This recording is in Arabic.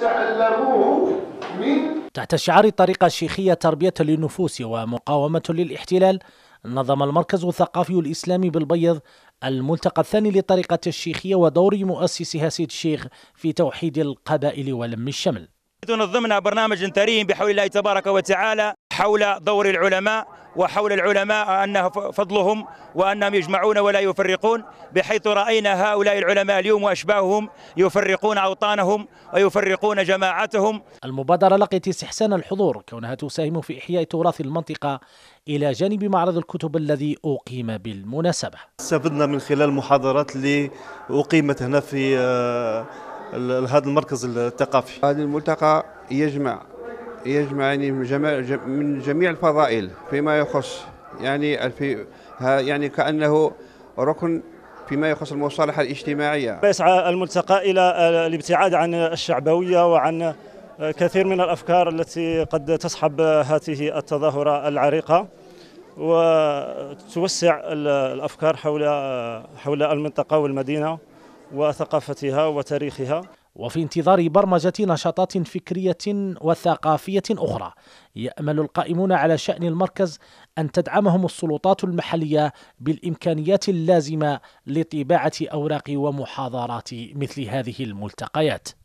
تعلموه من تحت شعار الطريقة الشيخية تربية للنفوس ومقاومة للاحتلال نظم المركز الثقافي الإسلامي بالبيض الملتقى الثاني للطريقة الشيخية ودور مؤسسها سيد الشيخ في توحيد القبائل ولم الشمل نظمنا برنامج ثري بحول الله تبارك وتعالى حول دور العلماء وحول العلماء أنه فضلهم وأنهم يجمعون ولا يفرقون بحيث رأينا هؤلاء العلماء اليوم وأشباههم يفرقون أوطانهم ويفرقون جماعتهم المبادرة لقيت استحسان الحضور كونها تساهم في إحياء تراث المنطقة إلى جانب معرض الكتب الذي أقيم بالمناسبة استفدنا من خلال المحاضرات اللي أقيمت هنا في آه، هذا المركز الثقافي هذا الملتقى يجمع يجمعني من جميع من جميع الفضائل فيما يخص يعني في يعني كانه ركن فيما يخص المصالحه الاجتماعيه. يسعى الملتقى الى الابتعاد عن الشعبويه وعن كثير من الافكار التي قد تصحب هذه التظاهره العريقه وتوسع الافكار حول حول المنطقه والمدينه وثقافتها وتاريخها. وفي انتظار برمجة نشاطات فكرية وثقافية أخرى يأمل القائمون على شأن المركز أن تدعمهم السلطات المحلية بالإمكانيات اللازمة لطباعة أوراق ومحاضرات مثل هذه الملتقيات